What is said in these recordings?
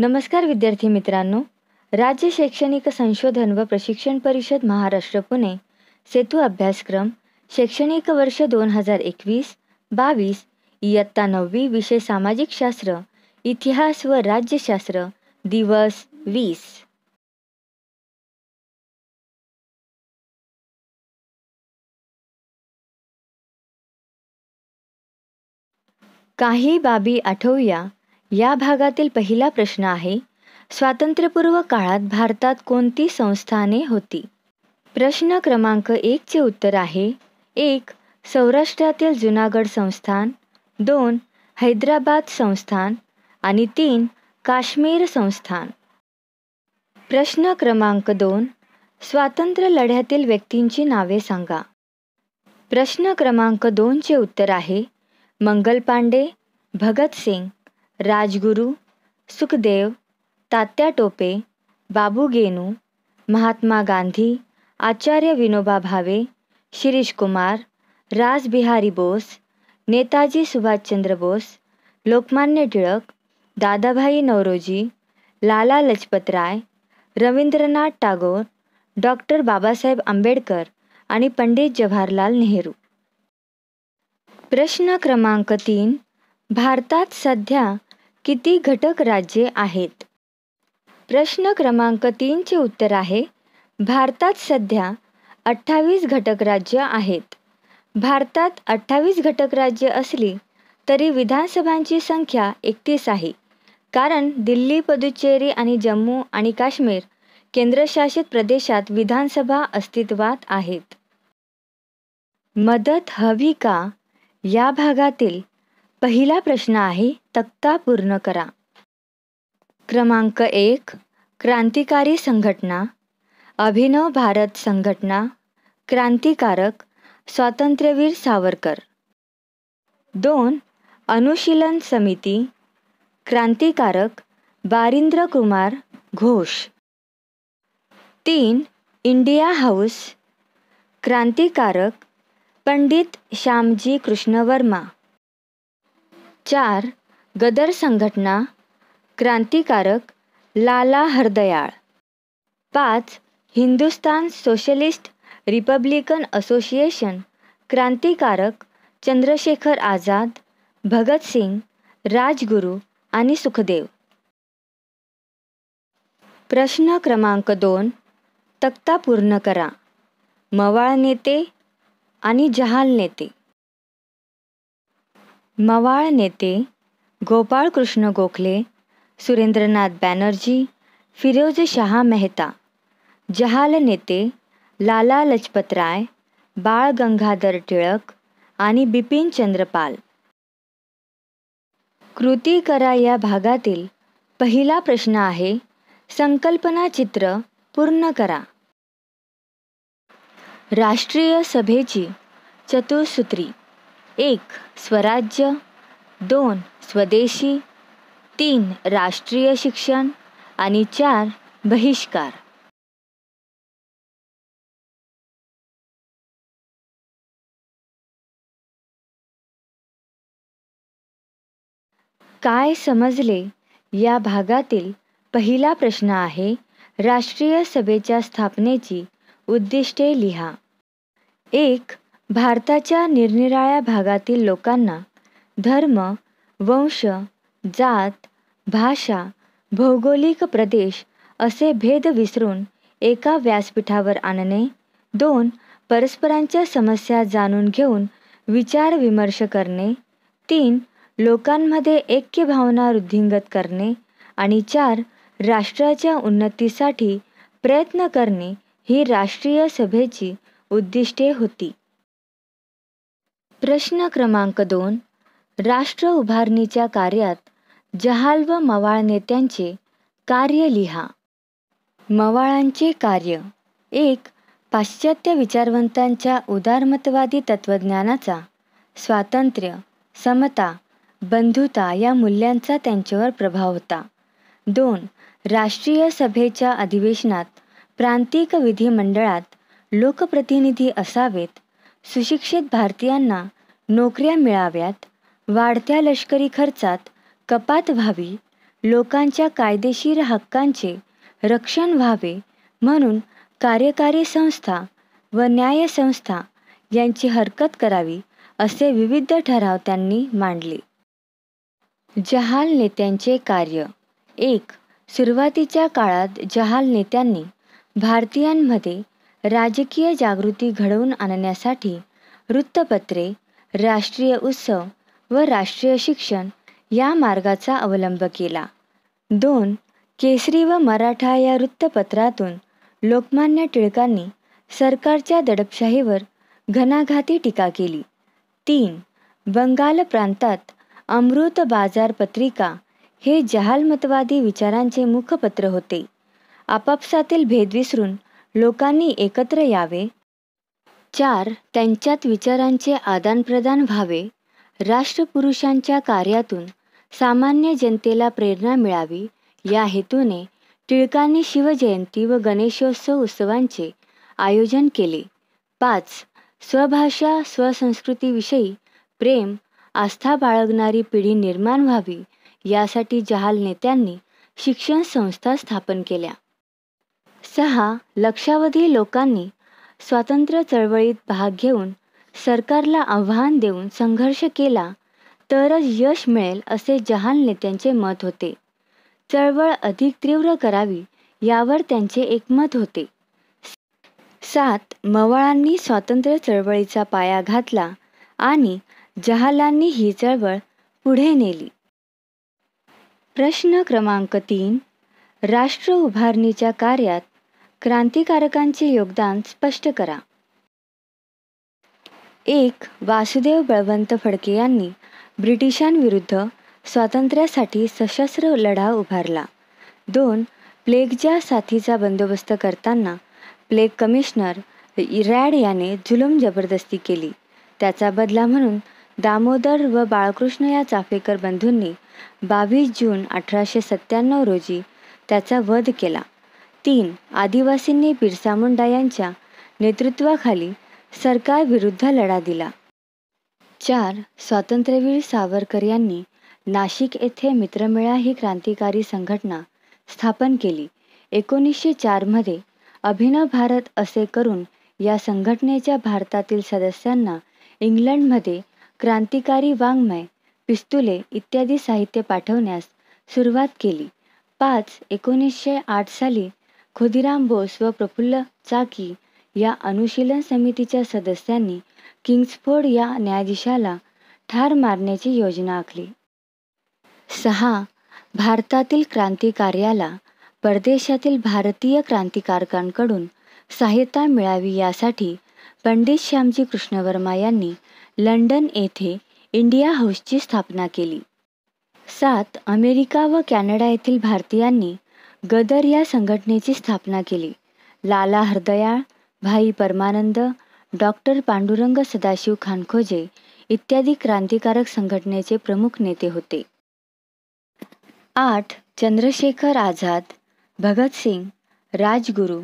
नमस्कार विद्यार्थी मित्रांनो राज्य शैक्षणिक संशोधन व प्रशिक्षण परिषद महाराष्ट्र पुणे सेतू अभ्यासक्रम शैक्षणिक वर्ष दोन हजार एकवीस बावीस इयत्ता नववी विषय सामाजिक शास्त्र इतिहास व राज्यशास्त्र दिवस वीस काही बाबी आठवूया या भागातील पहिला प्रश्न आहे स्वातंत्र्यपूर्व काळात भारतात कोणती संस्थाने होती प्रश्न क्रमांक एकचे उत्तर आहे एक सौराष्ट्रातील जुनागड संस्थान दोन हैदराबाद संस्थान आणि तीन काश्मीर संस्थान प्रश्न क्रमांक दोन स्वातंत्र्य लढ्यातील व्यक्तींची नावे सांगा प्रश्न क्रमांक दोनचे उत्तर आहे मंगल पांडे भगतसिंग राजगुरू सुखदेव तात्या टोपे बाबू गेनू महात्मा गांधी आचार्य विनोबा भावे शिरीष कुमार राजबिहारी बोस नेताजी सुभाषचंद्र बोस लोकमान्य टिळक दादाभाई नवरोजी लाला लजपतराय रवींद्रनाथ टागोर डॉक्टर बाबासाहेब आंबेडकर आणि पंडित जवाहरलाल नेहरू प्रश्न क्रमांक तीन भारतात सध्या किती घटक राज्ये आहेत प्रश्न क्रमांक तीनचे उत्तर आहे भारतात सध्या अठ्ठावीस घटक राज्य आहेत भारतात अठ्ठावीस घटक राज्य असली तरी विधानसभांची संख्या एकतीस आहे कारण दिल्ली पुदुचेरी आणि जम्मू आणि काश्मीर केंद्रशासित प्रदेशात विधानसभा अस्तित्वात आहेत मदत हवी का या भागातील पहिला प्रश्न आहे तक्ता पूर्ण करा क्रमांक एक क्रांतिकारी संघटना अभिनव भारत संघटना क्रांतिकारक स्वातंत्र्यवीर सावरकर दोन अनुशीलन समिती क्रांतिकारक बारिंद्र कुमार घोष तीन इंडिया हाऊस क्रांतिकारक पंडित श्यामजी कृष्ण वर्मा चार गदर संघटना क्रांतिकारक लाला हरदयाळ पाच हिंदुस्तान सोशलिस्ट रिपब्लिकन असोसिएशन क्रांतिकारक चंद्रशेखर आझाद भगतसिंग राजगुरू आणि सुखदेव प्रश्न क्रमांक दोन तक्ता पूर्ण करा मवाळ नेते आणि जहाल नेते मवाळ नेते गोपाळकृष्ण गोखले सुरेंद्रनाथ बॅनर्जी फिरोज शहा मेहता जहाल नेते लाला लजपतराय बाळ गंगाधर टिळक आणि बिपिन चंद्रपाल कृती करा या भागातील पहिला प्रश्न आहे संकल्पना चित्र पूर्ण करा राष्ट्रीय सभेची चतुसूत्री एक स्वराज्य दोन स्वदेशी तीन राष्ट्रीय शिक्षण आणि चार बहिष्कार काय समजले या भागातील पहिला प्रश्न आहे राष्ट्रीय सभेच्या स्थापनेची उद्दिष्टे लिहा एक भारताच्या निरनिराळ्या भागातील लोकांना धर्म वंश जात भाषा भौगोलिक प्रदेश असे भेद विसरून एका व्यासपीठावर आणणे दोन परस्परांच्या समस्या जाणून घेऊन विचारविमर्श करणे तीन लोकांमध्ये ऐक्य भावना वृद्धिंगत करणे आणि चार राष्ट्राच्या उन्नतीसाठी प्रयत्न करणे ही राष्ट्रीय सभेची उद्दिष्टे होती प्रश्न क्रमांक दोन राष्ट्र उभारणीच्या कार्यात जहाल व मवाळ नेत्यांचे कार्य लिहा मवाळांचे कार्य एक पाश्चात्य विचारवंतांच्या उदारमतवादी तत्त्वज्ञानाचा स्वातंत्र्य समता बंधुता या मूल्यांचा त्यांच्यावर प्रभाव होता दोन राष्ट्रीय सभेच्या अधिवेशनात प्रांतिक विधिमंडळात लोकप्रतिनिधी असावेत सुशिक्षित भारतीयांना नोकऱ्या मिळाव्यात वाढत्या लष्करी खर्चात कपात व्हावी लोकांच्या कायदेशीर हक्कांचे रक्षण व्हावे म्हणून कार्यकारी संस्था व न्यायसंस्था यांची हरकत करावी असे विविध ठराव त्यांनी मांडले जहाल नेत्यांचे कार्य एक सुरुवातीच्या काळात जहाल नेत्यांनी भारतीयांमध्ये राजकीय जागृती घडवून आणण्यासाठी वृत्तपत्रे राष्ट्रीय उत्सव व राष्ट्रीय शिक्षण या मार्गाचा अवलंब केला दोन केसरी व मराठा या वृत्तपत्रातून लोकमान्य टिळकांनी सरकारच्या दडपशाहीवर घणाघाती टीका केली तीन बंगाल प्रांतात अमृत बाजार पत्रिका हे जहालमतवादी विचारांचे मुखपत्र होते आपापसातील भेद विसरून लोकांनी एकत्र यावे चार त्यांच्यात विचारांचे आदानप्रदान व्हावे राष्ट्रपुरुषांच्या कार्यातून सामान्य जनतेला प्रेरणा मिळावी या हेतूने टिळकांनी शिवजयंती व गणेशोत्सव उत्सवांचे आयोजन केले पाच स्वभाषा स्वसंस्कृतीविषयी प्रेम आस्था बाळगणारी पिढी निर्माण व्हावी यासाठी जहाल नेत्यांनी शिक्षण संस्था स्थापन केल्या सहा लक्षावधी लोकांनी स्वातंत्र्य चळवळीत भाग घेऊन सरकारला आव्हान देऊन संघर्ष केला तरच यश मिळेल असे जहाल नेत्यांचे मत होते चळवळ अधिक तीव्र करावी यावर त्यांचे एकमत होते सात मवाळांनी स्वातंत्र्य चळवळीचा पाया घातला आणि जहालांनी ही चळवळ पुढे नेली प्रश्न क्रमांक तीन राष्ट्र उभारणीच्या कार्यात क्रांतिकारकांचे योगदान स्पष्ट करा एक वासुदेव बळवंत फडके यांनी ब्रिटिशांविरुद्ध स्वातंत्र्यासाठी सशस्त्र लढा उभारला दोन प्लेगच्या साथीचा बंदोबस्त करताना प्लेग कमिशनर रॅड याने जुलम जबरदस्ती केली त्याचा बदला म्हणून दामोदर व बाळकृष्ण या चाफेकर बंधूंनी बावीस जून अठराशे सत्त्याण्णव रोजी त्याचा वध केला तीन आदिवासींनी बिरसा मुंडा यांच्या नेतृत्वाखाली सरकारविरुद्ध लढा दिला चार स्वातंत्र्यवीर सावरकर यांनी नाशिक येथे मित्रमेळा ही क्रांतिकारी संघटना स्थापन केली एकोणीसशे चारमध्ये अभिनव भारत असे करून या संघटनेच्या भारतातील सदस्यांना इंग्लंडमध्ये क्रांतिकारी वाङ्मय पिस्तुले इत्यादी साहित्य पाठवण्यास सुरुवात केली पाच एकोणीसशे आठ साली खुदिराम बोस व प्रफुल्ल चाकी या अनुशीलन समितीच्या सदस्यांनी किंग्सफोर्ड या न्यायाधीशाला ठार मारण्याची योजना आखली सहा भारतातील क्रांतिकार्याला परदेशातील भारतीय क्रांतिकारकांकडून सहायता मिळावी यासाठी पंडित श्यामजी कृष्णवर्मा यांनी लंडन येथे इंडिया हाऊसची स्थापना केली सात अमेरिका व कॅनडा येथील भारतीयांनी गदर या संघटनेची स्थापना केली लाला हरदयाळ भाई परमानंद डॉक्टर पांडुरंग सदाशिव खानखोजे इत्यादी क्रांतिकारक संघटनेचे प्रमुख नेते होते आठ चंद्रशेखर आझाद भगतसिंग राजगुरू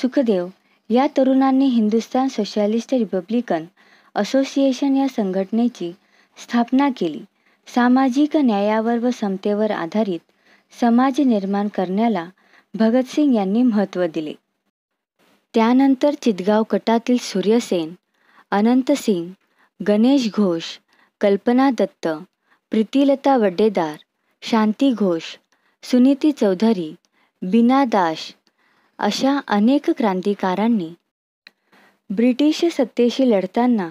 सुखदेव या तरुणांनी हिंदुस्तान सोशलिस्ट रिपब्लिकन असोसिएशन या संघटनेची स्थापना केली सामाजिक न्यायावर व समतेवर आधारित समाज निर्माण करण्याला भगतसिंग यांनी महत्त्व दिले त्यानंतर चितगाव गटातील सूर्यसेन अनंतसिंग गणेश घोष कल्पना दत्त प्रीतिलता वड्डेदार शांती घोष सुनीती चौधरी बिना दाश अशा अनेक क्रांतिकारांनी ब्रिटिश सत्तेशी लढताना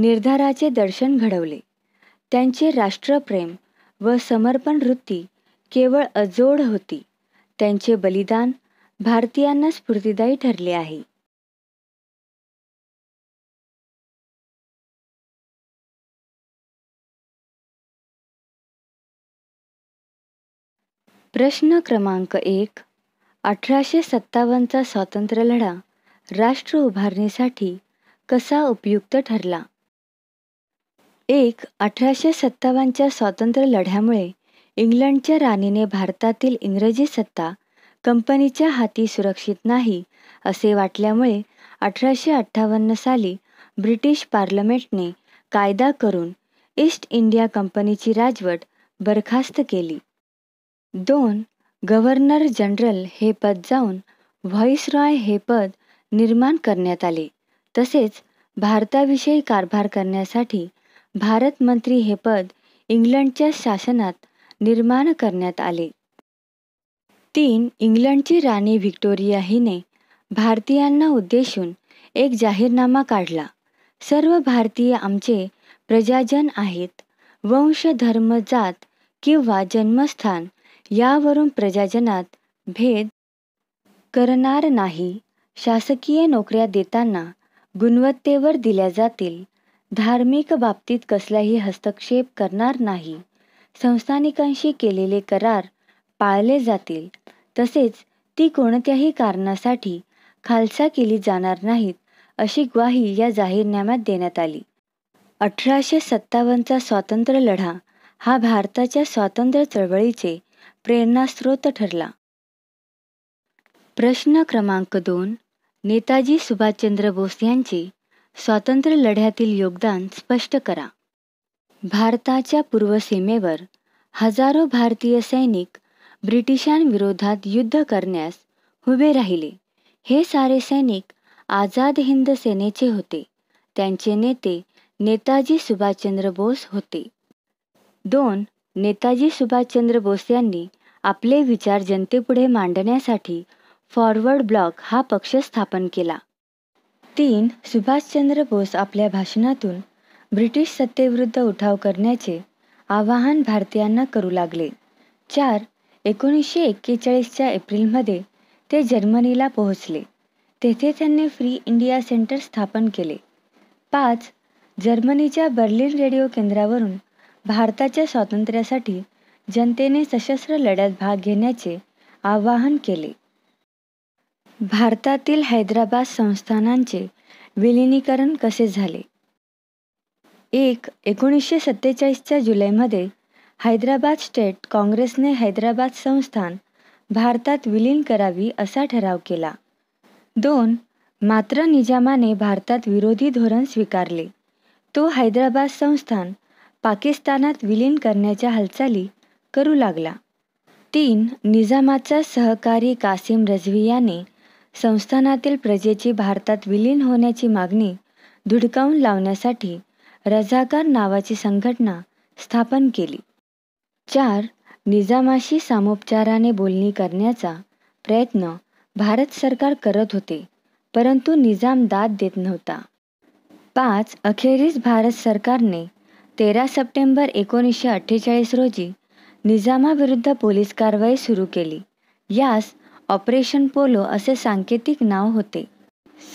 निर्धाराचे दर्शन घडवले त्यांचे राष्ट्रप्रेम व समर्पण वृत्ती केवळ अजोड होती त्यांचे बलिदान भारतीयांना स्फूर्तीदायी ठरले आहे प्रश्न क्रमांक एक अठराशे सत्तावन्नचा लढा राष्ट्र उभारणीसाठी कसा उपयुक्त ठरला एक अठराशे सत्तावन्नच्या स्वातंत्र्य लढ्यामुळे इंग्लंडच्या राणीने भारतातील इंग्रजी सत्ता कंपनीच्या हाती सुरक्षित नाही असे वाटल्यामुळे अठराशे अठ्ठावन्न साली ब्रिटिश पार्लमेंटने कायदा करून ईस्ट इंडिया कंपनीची राजवट बरखास्त केली दोन गव्हर्नर जनरल हे पद जाऊन रॉय हे पद निर्माण करण्यात आले तसेच भारताविषयी कारभार करण्यासाठी भारत मंत्री हे पद इंग्लंडच्या शासनात निर्माण करण्यात आले तीन इंग्लंडची राणी व्हिक्टोरिया हिने भारतीयांना उद्देशून एक जाहीरनामा काढला सर्व भारतीय आमचे प्रजाजन आहेत वंश धर्म जात किंवा जन्मस्थान यावरून प्रजाजनात भेद करणार नाही शासकीय नोकऱ्या देताना गुणवत्तेवर दिल्या जातील धार्मिक बाबतीत कसलाही हस्तक्षेप करणार नाही संस्थानिकांशी केलेले करार पाळले जातील तसेच ती कोणत्याही कारणासाठी खालसा केली जाणार नाहीत अशी ग्वाही या जाहीरनाम्यात देण्यात आली अठराशे सत्तावन्नचा स्वातंत्र्य लढा हा भारताच्या स्वातंत्र्य चळवळीचे प्रेरणास्रोत ठरला प्रश्न क्रमांक दोन नेताजी सुभाषचंद्र बोस यांचे स्वातंत्र्य लढ्यातील योगदान स्पष्ट करा भारताच्या पूर्व सीमेवर हजारो भारतीय सैनिक ब्रिटिशांविरोधात युद्ध करण्यास उभे राहिले हे सारे सैनिक आझाद हिंद सेनेचे होते त्यांचे नेते नेताजी सुभाषचंद्र बोस होते दोन नेताजी सुभाषचंद्र बोस यांनी आपले विचार जनतेपुढे मांडण्यासाठी फॉरवर्ड ब्लॉक हा पक्ष स्थापन केला तीन सुभाषचंद्र बोस आपल्या भाषणातून ब्रिटिश सत्तेविरुद्ध उठाव करण्याचे आवाहन भारतीयांना करू लागले चार एकोणीसशे एक्केचाळीसच्या एप्रिलमध्ये ते जर्मनीला पोहोचले तेथे त्यांनी फ्री इंडिया सेंटर स्थापन केले पाच जर्मनीच्या बर्लिन रेडिओ केंद्रावरून भारताच्या स्वातंत्र्यासाठी जनतेने सशस्त्र लढ्यात भाग घेण्याचे आवाहन केले भारतातील हैदराबाद संस्थानांचे विलिनीकरण कसे झाले एक एकोणीसशे सत्तेचाळीसच्या जुलैमध्ये हैदराबाद स्टेट काँग्रेसने हैदराबाद संस्थान भारतात विलीन करावी असा ठराव केला दोन मात्र निजामाने भारतात विरोधी धोरण स्वीकारले तो हैदराबाद संस्थान पाकिस्तानात विलीन करण्याच्या हालचाली करू लागला तीन निजामाचा सहकारी कासिम रझवी याने संस्थानातील प्रजेची भारतात विलीन होण्याची मागणी धुडकावून लावण्यासाठी रझाकार नावाची संघटना स्थापन केली चार निजामाशी सामोपचाराने बोलणी करण्याचा प्रयत्न भारत सरकार करत होते परंतु निजाम दाद देत नव्हता पाच अखेरीस भारत सरकारने तेरा सप्टेंबर एकोणीसशे अठ्ठेचाळीस रोजी निजामाविरुद्ध पोलीस कारवाई सुरू केली यास ऑपरेशन पोलो असे सांकेतिक नाव होते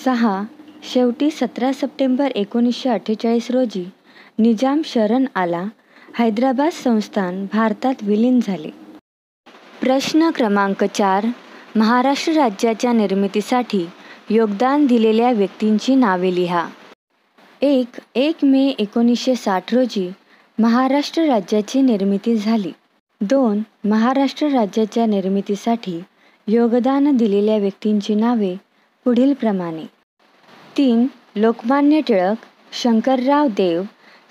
सहा शेवटी सतरा सप्टेंबर एकोणीसशे अठ्ठेचाळीस रोजी निजाम शरण आला हैदराबाद संस्थान भारतात विलीन झाले प्रश्न क्रमांक चार महाराष्ट्र राज्याच्या निर्मितीसाठी योगदान दिलेल्या व्यक्तींची नावे लिहा एक एक मे एकोणीसशे साठ रोजी महाराष्ट्र राज्याची निर्मिती झाली दोन महाराष्ट्र राज्याच्या निर्मितीसाठी योगदान दिलेल्या व्यक्तींची नावे पुढीलप्रमाणे तीन लोकमान्य टिळक शंकरराव देव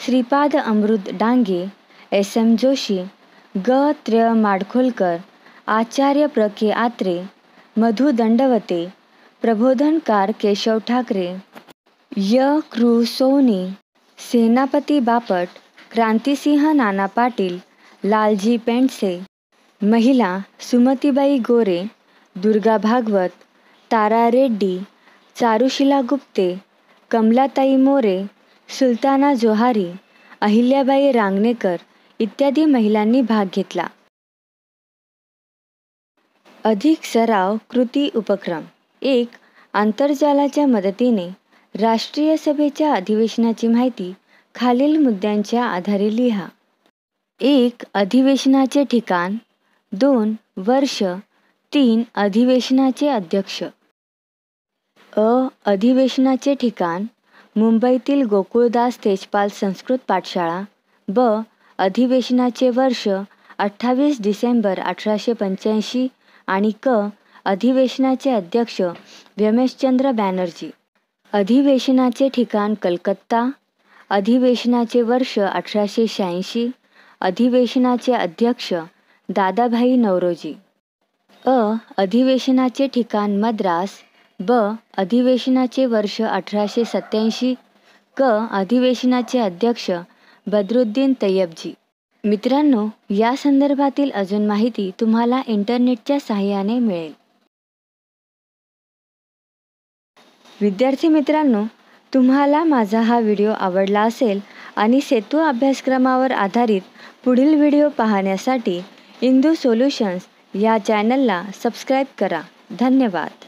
श्रीपाद अमृत डांगे एस एम जोशी ग त्र्य माडखोलकर आचार्य प्र आत्रे मधु दंडवते प्रबोधनकार केशव ठाकरे य क्रू सोनी सेनापती बापट क्रांतिसिंह नाना पाटील लालजी पेंडसे महिला सुमतीबाई गोरे दुर्गा भागवत तारा रेड्डी चारुशिला गुप्ते कमलाताई मोरे सुलताना जोहारी अहिल्याबाई रांगणेकर इत्यादी महिलांनी भाग घेतला अधिक सराव कृती उपक्रम एक आंतरजालाच्या मदतीने राष्ट्रीय सभेच्या अधिवेशनाची माहिती खालील मुद्द्यांच्या आधारे लिहा एक अधिवेशनाचे ठिकाण दोन वर्ष तीन अधिवेशनाचे अध्यक्ष अ अधिवेशनाचे ठिकाण मुंबईतील गोकुळदास तेजपाल संस्कृत पाठशाळा ब अधिवेशनाचे वर्ष अठ्ठावीस डिसेंबर अठराशे पंच्याऐंशी आणि क अधिवेशनाचे अध्यक्ष व्यमेशचंद्र बॅनर्जी अधिवेशनाचे ठिकाण कलकत्ता अधिवेशनाचे वर्ष अठराशे शहाऐंशी अधिवेशनाचे अध्यक्ष दादाभाई नवरोजी अ अधिवेशनाचे ठिकाण मद्रास ब अधिवेशनाचे वर्ष अठराशे सत्याऐंशी क अधिवेशनाचे अध्यक्ष बदरुद्दीन तैयबजी मित्रांनो या संदर्भातील अजून माहिती तुम्हाला इंटरनेटच्या सहाय्याने मिळेल विद्यार्थी मित्रांनो तुम्हाला माझा हा व्हिडिओ आवडला असेल आणि सेतू अभ्यासक्रमावर आधारित पुढील व्हिडिओ पाहण्यासाठी इंदू सोल्युशन्स या चॅनलला सबस्क्राईब करा धन्यवाद